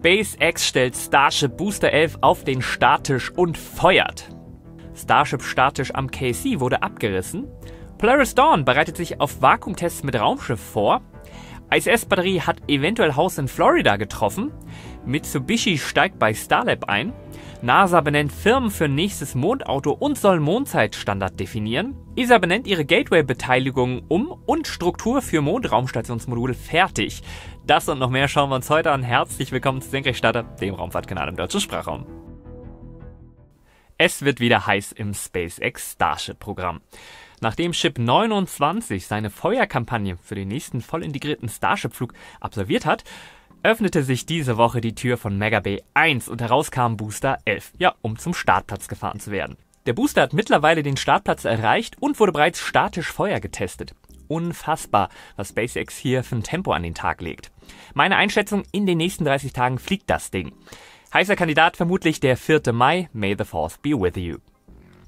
SpaceX stellt Starship Booster 11 auf den Starttisch und feuert. Starship Starttisch am KC wurde abgerissen. Polaris Dawn bereitet sich auf Vakuumtests mit Raumschiff vor. ISS-Batterie hat eventuell Haus in Florida getroffen. Mitsubishi steigt bei Starlab ein. NASA benennt Firmen für nächstes Mondauto und soll Mondzeitstandard definieren. ESA benennt ihre Gateway-Beteiligung um und Struktur für Mondraumstationsmodul fertig. Das und noch mehr schauen wir uns heute an. Herzlich willkommen zu Senkrechtstarter, dem Raumfahrtkanal im deutschen Sprachraum. Es wird wieder heiß im SpaceX Starship-Programm. Nachdem Ship 29 seine Feuerkampagne für den nächsten voll integrierten Starship-Flug absolviert hat, öffnete sich diese Woche die Tür von Megabay 1 und heraus kam Booster 11, ja, um zum Startplatz gefahren zu werden. Der Booster hat mittlerweile den Startplatz erreicht und wurde bereits statisch Feuer getestet. Unfassbar, was SpaceX hier für ein Tempo an den Tag legt. Meine Einschätzung, in den nächsten 30 Tagen fliegt das Ding. Heißer Kandidat vermutlich der 4. Mai, May the 4th be with you.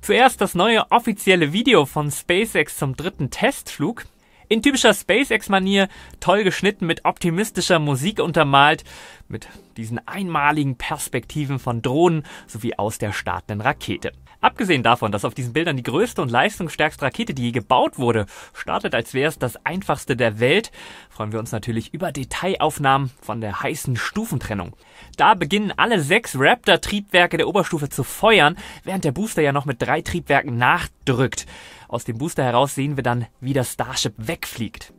Zuerst das neue offizielle Video von SpaceX zum dritten Testflug. In typischer SpaceX-Manier, toll geschnitten mit optimistischer Musik untermalt, mit diesen einmaligen Perspektiven von Drohnen sowie aus der startenden Rakete. Abgesehen davon, dass auf diesen Bildern die größte und leistungsstärkste Rakete, die je gebaut wurde, startet, als wäre es das einfachste der Welt, freuen wir uns natürlich über Detailaufnahmen von der heißen Stufentrennung. Da beginnen alle sechs Raptor-Triebwerke der Oberstufe zu feuern, während der Booster ja noch mit drei Triebwerken nachdrückt. Aus dem Booster heraus sehen wir dann, wie das Starship wegfliegt.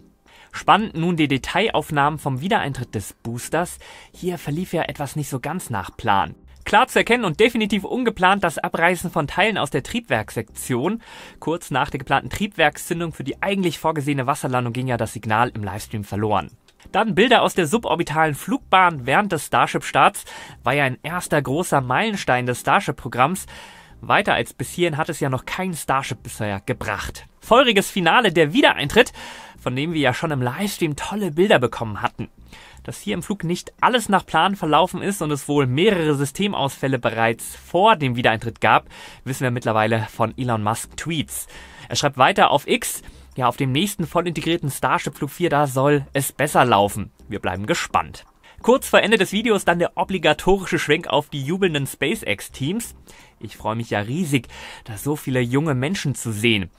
Spannend nun die Detailaufnahmen vom Wiedereintritt des Boosters. Hier verlief ja etwas nicht so ganz nach Plan. Klar zu erkennen und definitiv ungeplant das Abreißen von Teilen aus der Triebwerkssektion. Kurz nach der geplanten Triebwerkszündung für die eigentlich vorgesehene Wasserlandung ging ja das Signal im Livestream verloren. Dann Bilder aus der suborbitalen Flugbahn während des Starship-Starts. War ja ein erster großer Meilenstein des Starship-Programms. Weiter als bis hierhin hat es ja noch kein Starship bisher gebracht. Feuriges Finale, der Wiedereintritt, von dem wir ja schon im Livestream tolle Bilder bekommen hatten dass hier im Flug nicht alles nach Plan verlaufen ist und es wohl mehrere Systemausfälle bereits vor dem Wiedereintritt gab, wissen wir mittlerweile von Elon Musk Tweets. Er schreibt weiter auf X, ja, auf dem nächsten voll integrierten Starship Flug 4, da soll es besser laufen. Wir bleiben gespannt. Kurz vor Ende des Videos dann der obligatorische Schwenk auf die jubelnden SpaceX-Teams. Ich freue mich ja riesig, da so viele junge Menschen zu sehen.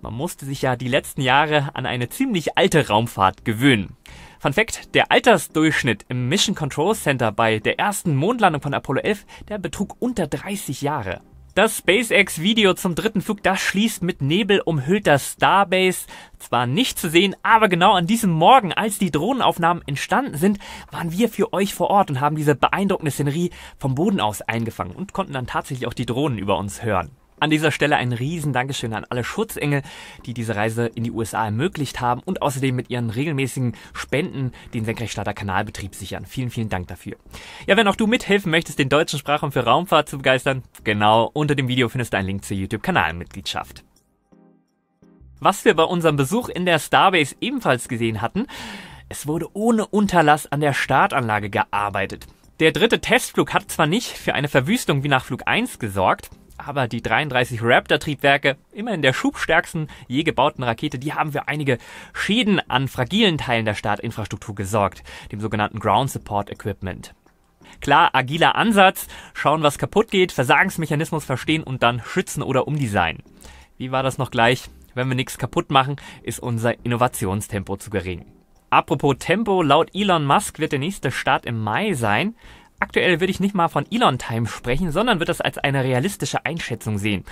Man musste sich ja die letzten Jahre an eine ziemlich alte Raumfahrt gewöhnen. Fun Fact, der Altersdurchschnitt im Mission Control Center bei der ersten Mondlandung von Apollo 11, der betrug unter 30 Jahre. Das SpaceX-Video zum dritten Flug, das schließt mit Nebel umhüllter Starbase. Zwar nicht zu sehen, aber genau an diesem Morgen, als die Drohnenaufnahmen entstanden sind, waren wir für euch vor Ort und haben diese beeindruckende Szenerie vom Boden aus eingefangen und konnten dann tatsächlich auch die Drohnen über uns hören. An dieser Stelle ein riesen Dankeschön an alle Schutzengel, die diese Reise in die USA ermöglicht haben und außerdem mit ihren regelmäßigen Spenden den Senkrechtstarter Kanalbetrieb sichern. Vielen, vielen Dank dafür. Ja, wenn auch du mithelfen möchtest, den deutschen Sprachraum für Raumfahrt zu begeistern, genau, unter dem Video findest du einen Link zur YouTube-Kanalmitgliedschaft. Was wir bei unserem Besuch in der Starbase ebenfalls gesehen hatten, es wurde ohne Unterlass an der Startanlage gearbeitet. Der dritte Testflug hat zwar nicht für eine Verwüstung wie nach Flug 1 gesorgt, aber die 33 Raptor-Triebwerke, immer in der schubstärksten je gebauten Rakete, die haben für einige Schäden an fragilen Teilen der Startinfrastruktur gesorgt, dem sogenannten Ground Support Equipment. Klar, agiler Ansatz, schauen, was kaputt geht, Versagensmechanismus verstehen und dann schützen oder umdesignen. Wie war das noch gleich? Wenn wir nichts kaputt machen, ist unser Innovationstempo zu gering. Apropos Tempo, laut Elon Musk wird der nächste Start im Mai sein. Aktuell würde ich nicht mal von Elon-Time sprechen, sondern würde das als eine realistische Einschätzung sehen.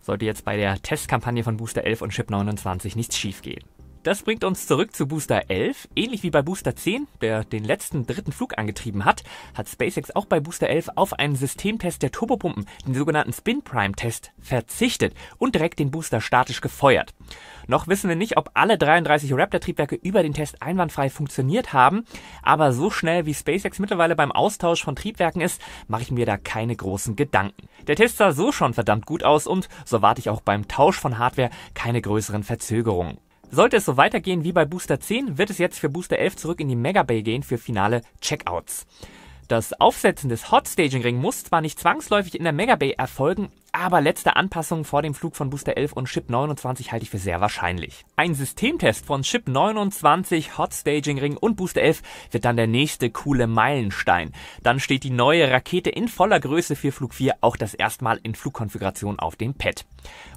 Sollte jetzt bei der Testkampagne von Booster 11 und Chip 29 nichts schiefgehen. Das bringt uns zurück zu Booster 11. Ähnlich wie bei Booster 10, der den letzten dritten Flug angetrieben hat, hat SpaceX auch bei Booster 11 auf einen Systemtest der Turbopumpen, den sogenannten Spin-Prime-Test, verzichtet und direkt den Booster statisch gefeuert. Noch wissen wir nicht, ob alle 33 Raptor-Triebwerke über den Test einwandfrei funktioniert haben, aber so schnell wie SpaceX mittlerweile beim Austausch von Triebwerken ist, mache ich mir da keine großen Gedanken. Der Test sah so schon verdammt gut aus und so warte ich auch beim Tausch von Hardware keine größeren Verzögerungen. Sollte es so weitergehen wie bei Booster 10, wird es jetzt für Booster 11 zurück in die Mega Bay gehen für finale Checkouts. Das Aufsetzen des Hot Staging Ring muss zwar nicht zwangsläufig in der Megabay erfolgen, aber letzte Anpassungen vor dem Flug von Booster 11 und Ship 29 halte ich für sehr wahrscheinlich. Ein Systemtest von Ship 29, Hot Staging Ring und Booster 11 wird dann der nächste coole Meilenstein. Dann steht die neue Rakete in voller Größe für Flug 4 auch das erste Mal in Flugkonfiguration auf dem Pad.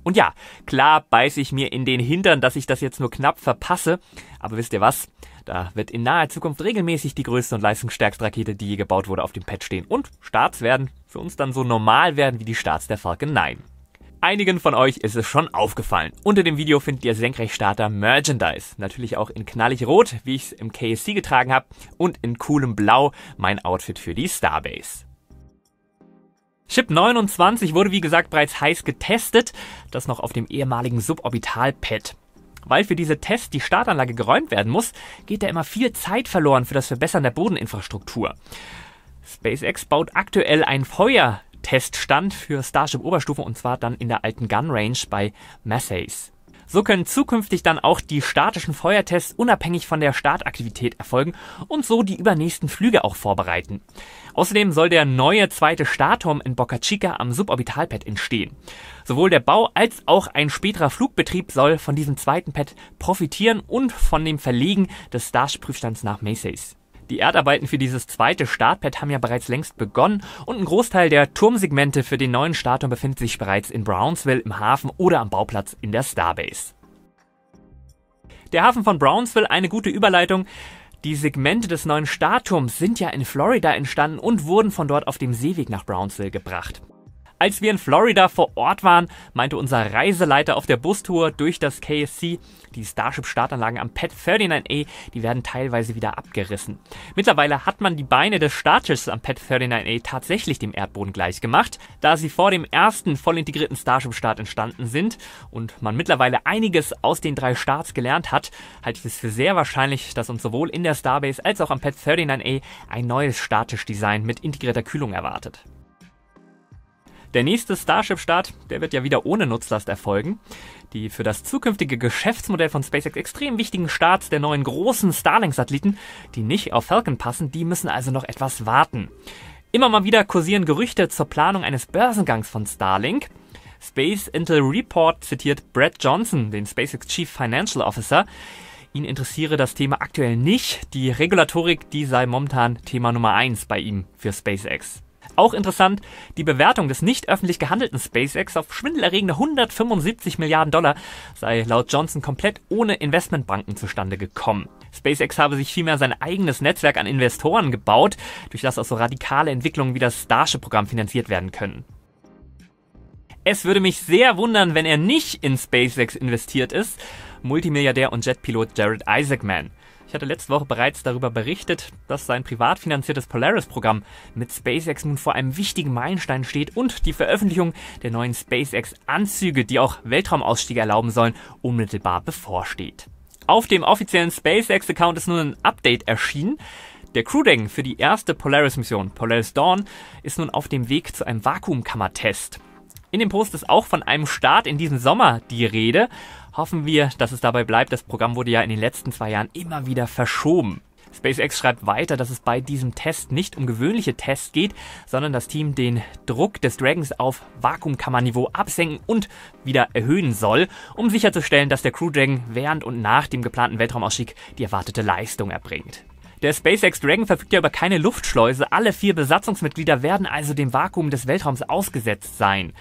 Und ja, klar beiße ich mir in den Hintern, dass ich das jetzt nur knapp verpasse, aber wisst ihr was? Da wird in naher Zukunft regelmäßig die größte und leistungsstärkste Rakete, die je gebaut wurde, auf dem Pad stehen. Und Starts werden für uns dann so normal werden wie die Starts der Falcon 9. Einigen von euch ist es schon aufgefallen. Unter dem Video findet ihr Senkrechtstarter Merchandise. Natürlich auch in knallig rot, wie ich es im KSC getragen habe, und in coolem Blau mein Outfit für die Starbase. Chip 29 wurde wie gesagt bereits heiß getestet, das noch auf dem ehemaligen Suborbital-Pad weil für diese Tests die Startanlage geräumt werden muss, geht da immer viel Zeit verloren für das Verbessern der Bodeninfrastruktur. SpaceX baut aktuell einen Feuerteststand für Starship Oberstufe und zwar dann in der alten Gun Range bei Massays. So können zukünftig dann auch die statischen Feuertests unabhängig von der Startaktivität erfolgen und so die übernächsten Flüge auch vorbereiten. Außerdem soll der neue zweite Startturm in Boca Chica am Suborbitalpad entstehen. Sowohl der Bau als auch ein späterer Flugbetrieb soll von diesem zweiten Pad profitieren und von dem Verlegen des Starship-Prüfstands nach Macy's. Die Erdarbeiten für dieses zweite Startpad haben ja bereits längst begonnen und ein Großteil der Turmsegmente für den neuen Startturm befindet sich bereits in Brownsville im Hafen oder am Bauplatz in der Starbase. Der Hafen von Brownsville, eine gute Überleitung, die Segmente des neuen Statums sind ja in Florida entstanden und wurden von dort auf dem Seeweg nach Brownsville gebracht. Als wir in Florida vor Ort waren, meinte unser Reiseleiter auf der Bustour durch das KSC, die Starship-Startanlagen am Pad 39A, die werden teilweise wieder abgerissen. Mittlerweile hat man die Beine des Startschiffs am Pad 39A tatsächlich dem Erdboden gleichgemacht, da sie vor dem ersten voll integrierten Starship-Start entstanden sind und man mittlerweile einiges aus den drei Starts gelernt hat, halte ich es für sehr wahrscheinlich, dass uns sowohl in der Starbase als auch am Pad 39A ein neues Statisch-Design mit integrierter Kühlung erwartet. Der nächste Starship-Start, der wird ja wieder ohne Nutzlast erfolgen. Die für das zukünftige Geschäftsmodell von SpaceX extrem wichtigen Starts der neuen großen Starlink-Satelliten, die nicht auf Falcon passen, die müssen also noch etwas warten. Immer mal wieder kursieren Gerüchte zur Planung eines Börsengangs von Starlink. Space Intel Report zitiert Brad Johnson, den SpaceX Chief Financial Officer. Ihn interessiere das Thema aktuell nicht. Die Regulatorik, die sei momentan Thema Nummer eins bei ihm für SpaceX. Auch interessant, die Bewertung des nicht öffentlich gehandelten SpaceX auf schwindelerregende 175 Milliarden Dollar sei laut Johnson komplett ohne Investmentbanken zustande gekommen. SpaceX habe sich vielmehr sein eigenes Netzwerk an Investoren gebaut, durch das auch so radikale Entwicklungen wie das Starship-Programm finanziert werden können. Es würde mich sehr wundern, wenn er nicht in SpaceX investiert ist. Multimilliardär und Jetpilot Jared Isaacman. Ich hatte letzte Woche bereits darüber berichtet, dass sein privat finanziertes Polaris-Programm mit SpaceX nun vor einem wichtigen Meilenstein steht und die Veröffentlichung der neuen SpaceX-Anzüge, die auch Weltraumausstiege erlauben sollen, unmittelbar bevorsteht. Auf dem offiziellen SpaceX-Account ist nun ein Update erschienen. Der crew für die erste Polaris-Mission, Polaris Dawn, ist nun auf dem Weg zu einem Vakuumkammertest. In dem Post ist auch von einem Start in diesem Sommer die Rede Hoffen wir, dass es dabei bleibt. Das Programm wurde ja in den letzten zwei Jahren immer wieder verschoben. SpaceX schreibt weiter, dass es bei diesem Test nicht um gewöhnliche Tests geht, sondern das Team den Druck des Dragons auf Vakuumkammerniveau absenken und wieder erhöhen soll, um sicherzustellen, dass der Crew Dragon während und nach dem geplanten Weltraumausstieg die erwartete Leistung erbringt. Der SpaceX Dragon verfügt ja über keine Luftschleuse, alle vier Besatzungsmitglieder werden also dem Vakuum des Weltraums ausgesetzt sein.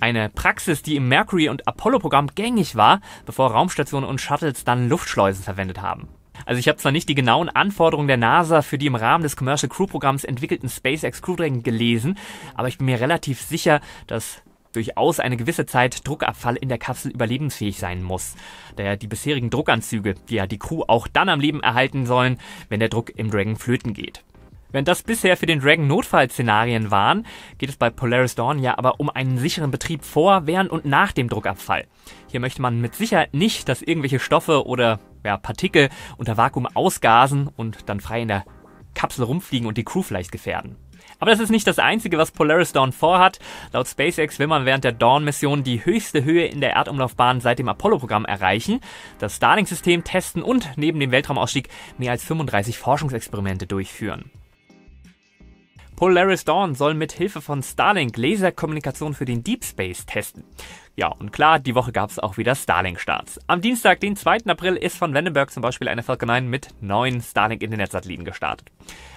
Eine Praxis, die im Mercury- und Apollo-Programm gängig war, bevor Raumstationen und Shuttles dann Luftschleusen verwendet haben. Also ich habe zwar nicht die genauen Anforderungen der NASA für die im Rahmen des Commercial Crew Programms entwickelten SpaceX Crew Dragon gelesen, aber ich bin mir relativ sicher, dass durchaus eine gewisse Zeit Druckabfall in der Kapsel überlebensfähig sein muss, da ja die bisherigen Druckanzüge, die ja die Crew auch dann am Leben erhalten sollen, wenn der Druck im Dragon flöten geht. Wenn das bisher für den Dragon Notfallszenarien waren, geht es bei Polaris Dawn ja aber um einen sicheren Betrieb vor, während und nach dem Druckabfall. Hier möchte man mit Sicherheit nicht, dass irgendwelche Stoffe oder ja, Partikel unter Vakuum ausgasen und dann frei in der Kapsel rumfliegen und die Crew vielleicht gefährden. Aber das ist nicht das Einzige, was Polaris Dawn vorhat. Laut SpaceX will man während der Dawn-Mission die höchste Höhe in der Erdumlaufbahn seit dem Apollo-Programm erreichen, das Starlink-System testen und neben dem Weltraumausstieg mehr als 35 Forschungsexperimente durchführen. Polaris Dawn soll mit Hilfe von Starlink Laserkommunikation für den Deep Space testen. Ja, und klar, die Woche gab es auch wieder Starlink-Starts. Am Dienstag, den 2. April, ist von Vandenberg zum Beispiel eine Falcon 9 mit neun Starlink-Internetsatelliten gestartet.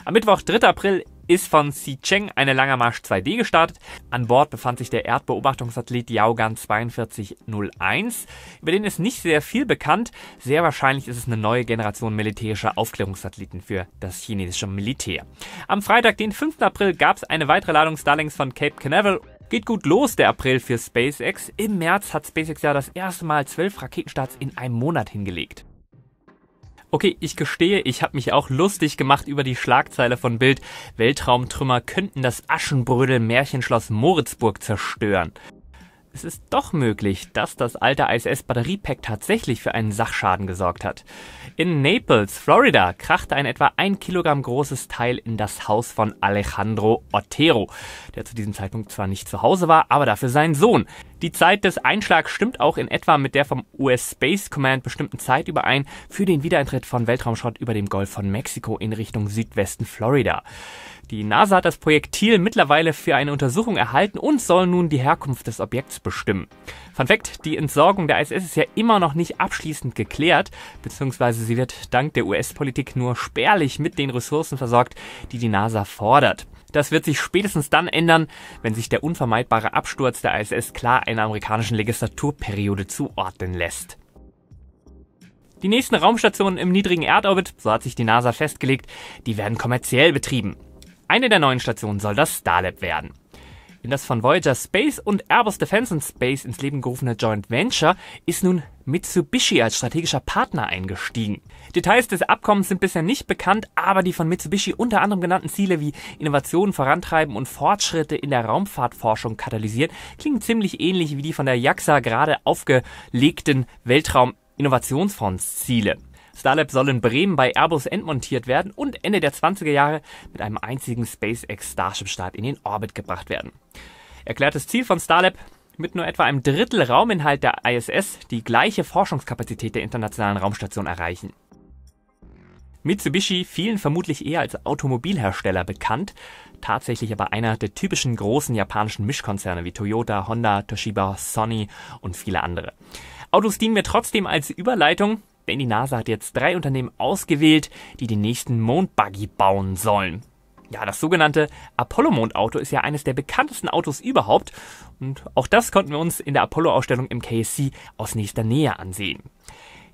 Am Mittwoch, 3. April, ist von Xi Cheng eine Langer Marsch 2D gestartet. An Bord befand sich der Erdbeobachtungssatellit Yaogan 4201. Über den ist nicht sehr viel bekannt. Sehr wahrscheinlich ist es eine neue Generation militärischer Aufklärungssatelliten für das chinesische Militär. Am Freitag, den 5. April, gab es eine weitere Ladung Starlinks von Cape Canaveral Geht gut los, der April für SpaceX. Im März hat SpaceX ja das erste Mal zwölf Raketenstarts in einem Monat hingelegt. Okay, ich gestehe, ich habe mich auch lustig gemacht über die Schlagzeile von Bild. Weltraumtrümmer könnten das Aschenbrödel Märchenschloss Moritzburg zerstören. Es ist doch möglich, dass das alte ISS-Batteriepack tatsächlich für einen Sachschaden gesorgt hat. In Naples, Florida, krachte ein etwa ein Kilogramm großes Teil in das Haus von Alejandro Otero, der zu diesem Zeitpunkt zwar nicht zu Hause war, aber dafür sein Sohn. Die Zeit des Einschlags stimmt auch in etwa mit der vom US Space Command bestimmten Zeit überein für den Wiedereintritt von Weltraumschrott über dem Golf von Mexiko in Richtung Südwesten Florida. Die NASA hat das Projektil mittlerweile für eine Untersuchung erhalten und soll nun die Herkunft des Objekts bestimmen. Fun Fact, die Entsorgung der ISS ist ja immer noch nicht abschließend geklärt, beziehungsweise sie wird dank der US-Politik nur spärlich mit den Ressourcen versorgt, die die NASA fordert. Das wird sich spätestens dann ändern, wenn sich der unvermeidbare Absturz der ISS klar einer amerikanischen Legislaturperiode zuordnen lässt. Die nächsten Raumstationen im niedrigen Erdorbit, so hat sich die NASA festgelegt, die werden kommerziell betrieben. Eine der neuen Stationen soll das Starlab werden. In das von Voyager Space und Airbus Defense and Space ins Leben gerufene Joint Venture ist nun Mitsubishi als strategischer Partner eingestiegen. Details des Abkommens sind bisher nicht bekannt, aber die von Mitsubishi unter anderem genannten Ziele wie Innovationen vorantreiben und Fortschritte in der Raumfahrtforschung katalysieren klingen ziemlich ähnlich wie die von der JAXA gerade aufgelegten Weltraum Innovationsfondsziele. Starlab soll in Bremen bei Airbus entmontiert werden und Ende der 20er Jahre mit einem einzigen SpaceX Starship-Start in den Orbit gebracht werden. Erklärtes Ziel von Starlab, mit nur etwa einem Drittel Rauminhalt der ISS die gleiche Forschungskapazität der Internationalen Raumstation erreichen. Mitsubishi, vielen vermutlich eher als Automobilhersteller bekannt, tatsächlich aber einer der typischen großen japanischen Mischkonzerne wie Toyota, Honda, Toshiba, Sony und viele andere. Autos dienen mir trotzdem als Überleitung denn die NASA hat jetzt drei Unternehmen ausgewählt, die den nächsten Mondbuggy bauen sollen. Ja, das sogenannte Apollo-Mondauto ist ja eines der bekanntesten Autos überhaupt und auch das konnten wir uns in der Apollo-Ausstellung im KSC aus nächster Nähe ansehen.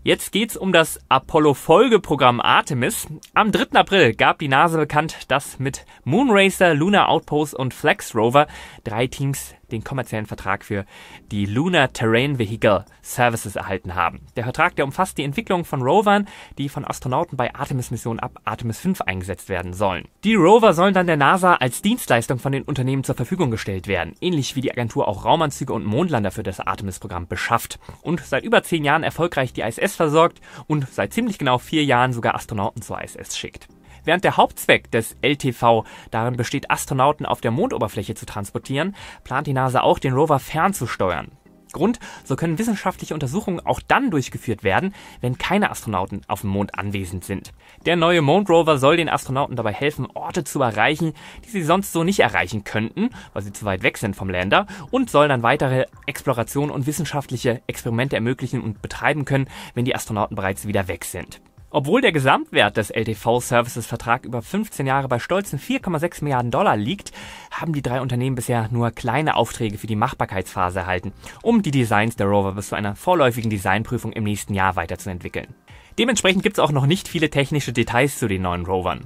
Jetzt geht's um das Apollo-Folgeprogramm Artemis. Am 3. April gab die NASA bekannt, dass mit Moonracer, Lunar Outpost und Flex Rover drei Teams den kommerziellen Vertrag für die Lunar Terrain Vehicle Services erhalten haben. Der Vertrag, der umfasst die Entwicklung von Rovern, die von Astronauten bei Artemis-Missionen ab Artemis 5 eingesetzt werden sollen. Die Rover sollen dann der NASA als Dienstleistung von den Unternehmen zur Verfügung gestellt werden, ähnlich wie die Agentur auch Raumanzüge und Mondlander für das Artemis-Programm beschafft und seit über zehn Jahren erfolgreich die ISS versorgt und seit ziemlich genau vier Jahren sogar Astronauten zur ISS schickt. Während der Hauptzweck des LTV darin besteht, Astronauten auf der Mondoberfläche zu transportieren, plant die NASA auch, den Rover fernzusteuern. Grund, so können wissenschaftliche Untersuchungen auch dann durchgeführt werden, wenn keine Astronauten auf dem Mond anwesend sind. Der neue Mondrover soll den Astronauten dabei helfen, Orte zu erreichen, die sie sonst so nicht erreichen könnten, weil sie zu weit weg sind vom Lander, und soll dann weitere Explorationen und wissenschaftliche Experimente ermöglichen und betreiben können, wenn die Astronauten bereits wieder weg sind. Obwohl der Gesamtwert des LTV-Services-Vertrag über 15 Jahre bei stolzen 4,6 Milliarden Dollar liegt, haben die drei Unternehmen bisher nur kleine Aufträge für die Machbarkeitsphase erhalten, um die Designs der Rover bis zu einer vorläufigen Designprüfung im nächsten Jahr weiterzuentwickeln. Dementsprechend gibt es auch noch nicht viele technische Details zu den neuen Rovern.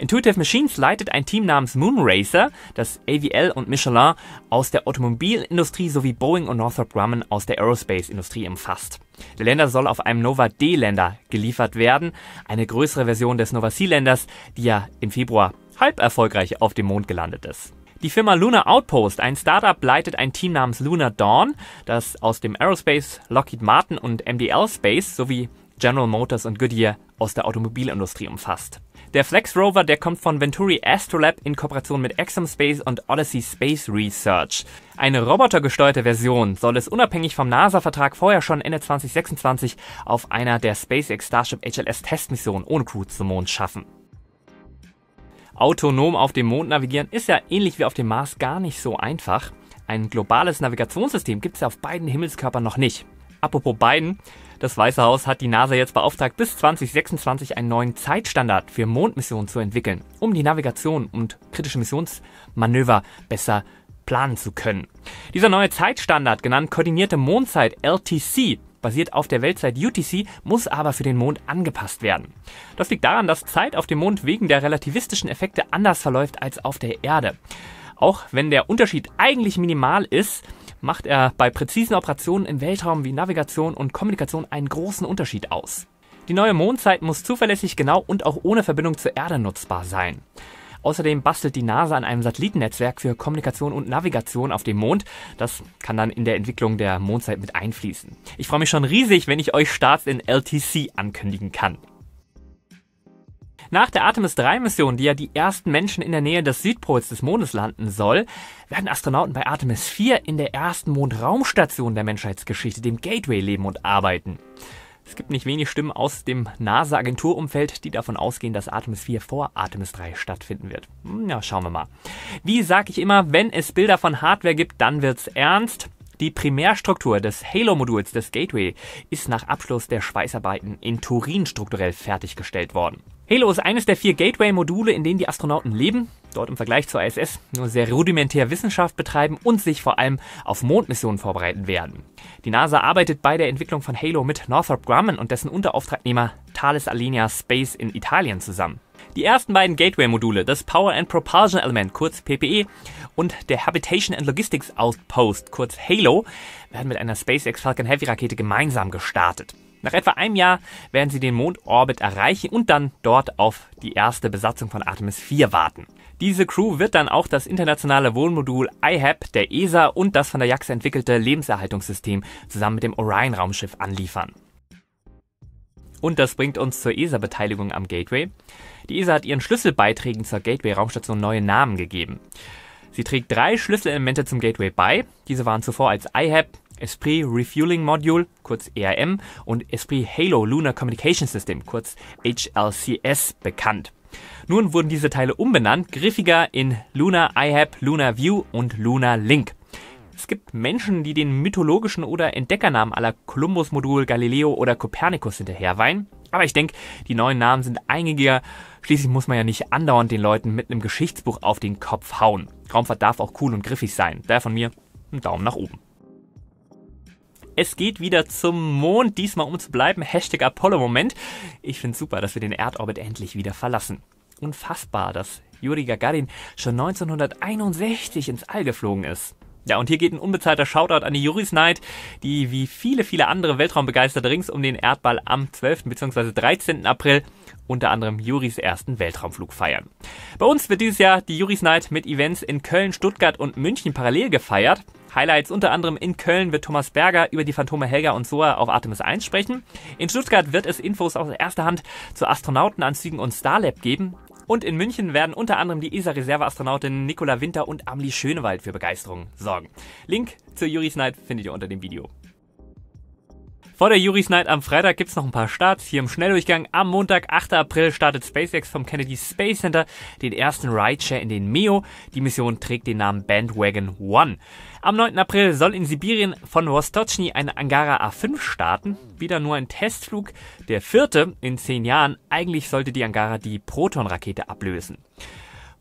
Intuitive Machines leitet ein Team namens Moonracer, das AVL und Michelin aus der Automobilindustrie sowie Boeing und Northrop Grumman aus der Aerospace-Industrie umfasst. Der Länder soll auf einem Nova D-Länder geliefert werden, eine größere Version des Nova C-Länders, die ja im Februar halb erfolgreich auf dem Mond gelandet ist. Die Firma Lunar Outpost, ein Startup, leitet ein Team namens Lunar Dawn, das aus dem Aerospace, Lockheed Martin und MDL Space sowie General Motors und Goodyear aus der Automobilindustrie umfasst. Der Flex Rover, der kommt von Venturi Astrolab in Kooperation mit Exxon Space und Odyssey Space Research. Eine robotergesteuerte Version soll es unabhängig vom NASA-Vertrag vorher schon Ende 2026 auf einer der SpaceX Starship HLS Testmissionen ohne Crew zum Mond schaffen autonom auf dem Mond navigieren ist ja ähnlich wie auf dem Mars gar nicht so einfach. Ein globales Navigationssystem gibt es ja auf beiden Himmelskörpern noch nicht. Apropos beiden, das Weiße Haus hat die NASA jetzt beauftragt, bis 2026 einen neuen Zeitstandard für Mondmissionen zu entwickeln, um die Navigation und kritische Missionsmanöver besser planen zu können. Dieser neue Zeitstandard, genannt koordinierte Mondzeit LTC, basiert auf der Weltzeit UTC, muss aber für den Mond angepasst werden. Das liegt daran, dass Zeit auf dem Mond wegen der relativistischen Effekte anders verläuft als auf der Erde. Auch wenn der Unterschied eigentlich minimal ist, macht er bei präzisen Operationen im Weltraum wie Navigation und Kommunikation einen großen Unterschied aus. Die neue Mondzeit muss zuverlässig genau und auch ohne Verbindung zur Erde nutzbar sein. Außerdem bastelt die NASA an einem Satellitennetzwerk für Kommunikation und Navigation auf dem Mond. Das kann dann in der Entwicklung der Mondzeit mit einfließen. Ich freue mich schon riesig, wenn ich euch Starts in LTC ankündigen kann. Nach der Artemis 3-Mission, die ja die ersten Menschen in der Nähe des Südpols des Mondes landen soll, werden Astronauten bei Artemis 4 in der ersten Mondraumstation der Menschheitsgeschichte, dem Gateway, leben und arbeiten. Es gibt nicht wenig Stimmen aus dem NASA-Agenturumfeld, die davon ausgehen, dass Artemis 4 vor Artemis 3 stattfinden wird. Hm, ja, schauen wir mal. Wie sage ich immer, wenn es Bilder von Hardware gibt, dann wird's ernst. Die Primärstruktur des Halo-Moduls des Gateway ist nach Abschluss der Schweißarbeiten in Turin strukturell fertiggestellt worden. Halo ist eines der vier Gateway-Module, in denen die Astronauten leben, dort im Vergleich zur ISS nur sehr rudimentär Wissenschaft betreiben und sich vor allem auf Mondmissionen vorbereiten werden. Die NASA arbeitet bei der Entwicklung von Halo mit Northrop Grumman und dessen Unterauftragnehmer Thales Alenia Space in Italien zusammen. Die ersten beiden Gateway-Module, das Power and Propulsion Element, kurz PPE, und der Habitation and Logistics Outpost, kurz Halo, werden mit einer SpaceX Falcon Heavy Rakete gemeinsam gestartet. Nach etwa einem Jahr werden sie den Mondorbit erreichen und dann dort auf die erste Besatzung von Artemis 4 warten. Diese Crew wird dann auch das internationale Wohnmodul IHAP der ESA und das von der JAX entwickelte Lebenserhaltungssystem zusammen mit dem Orion-Raumschiff anliefern. Und das bringt uns zur ESA-Beteiligung am Gateway. Die ESA hat ihren Schlüsselbeiträgen zur Gateway-Raumstation neue Namen gegeben. Sie trägt drei Schlüsselelemente zum Gateway bei. Diese waren zuvor als IHAP, Esprit Refueling Module, kurz ERM, und Esprit Halo Lunar Communication System, kurz HLCS, bekannt. Nun wurden diese Teile umbenannt, griffiger in Lunar IHAP, Lunar View und Lunar Link. Es gibt Menschen, die den mythologischen oder Entdeckernamen aller Columbus-Modul, Galileo oder Copernicus hinterherweinen. Aber ich denke, die neuen Namen sind eingängiger. Schließlich muss man ja nicht andauernd den Leuten mit einem Geschichtsbuch auf den Kopf hauen. Raumfahrt darf auch cool und griffig sein. Daher von mir einen Daumen nach oben. Es geht wieder zum Mond, diesmal um zu bleiben. Hashtag Apollo-Moment. Ich finde super, dass wir den Erdorbit endlich wieder verlassen. Unfassbar, dass Juri Gagarin schon 1961 ins All geflogen ist. Ja, und hier geht ein unbezahlter Shoutout an die Juris Night, die wie viele, viele andere Weltraumbegeisterte rings um den Erdball am 12. bzw. 13. April unter anderem Juris ersten Weltraumflug feiern. Bei uns wird dieses Jahr die Juris Night mit Events in Köln, Stuttgart und München parallel gefeiert. Highlights unter anderem in Köln wird Thomas Berger über die Phantome Helga und Soa auf Artemis 1 sprechen. In Stuttgart wird es Infos aus erster Hand zu Astronautenanzügen und Starlab geben. Und in München werden unter anderem die ESA-Reserveastronautinnen reserve Nicola Winter und Amelie Schönewald für Begeisterung sorgen. Link zu Juris Night findet ihr unter dem Video. Vor der Juris Night am Freitag gibt's noch ein paar Starts hier im Schnelldurchgang. Am Montag, 8. April, startet SpaceX vom Kennedy Space Center den ersten Rideshare in den MEO. Die Mission trägt den Namen Bandwagon One. Am 9. April soll in Sibirien von Rostochny eine Angara A5 starten. Wieder nur ein Testflug, der vierte in zehn Jahren. Eigentlich sollte die Angara die Proton-Rakete ablösen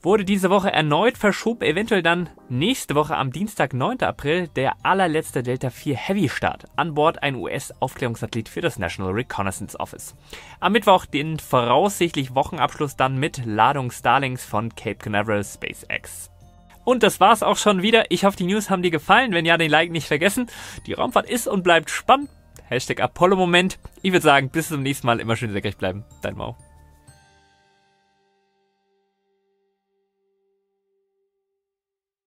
wurde diese Woche erneut verschoben, eventuell dann nächste Woche am Dienstag, 9. April, der allerletzte Delta 4 Heavy Start an Bord ein US-Aufklärungssatellit für das National Reconnaissance Office. Am Mittwoch den voraussichtlich Wochenabschluss dann mit Ladung Starlings von Cape Canaveral SpaceX. Und das war's auch schon wieder. Ich hoffe, die News haben dir gefallen. Wenn ja, den Like nicht vergessen. Die Raumfahrt ist und bleibt spannend. Hashtag Apollo-Moment. Ich würde sagen, bis zum nächsten Mal. Immer schön senkrecht bleiben. Dein Mau.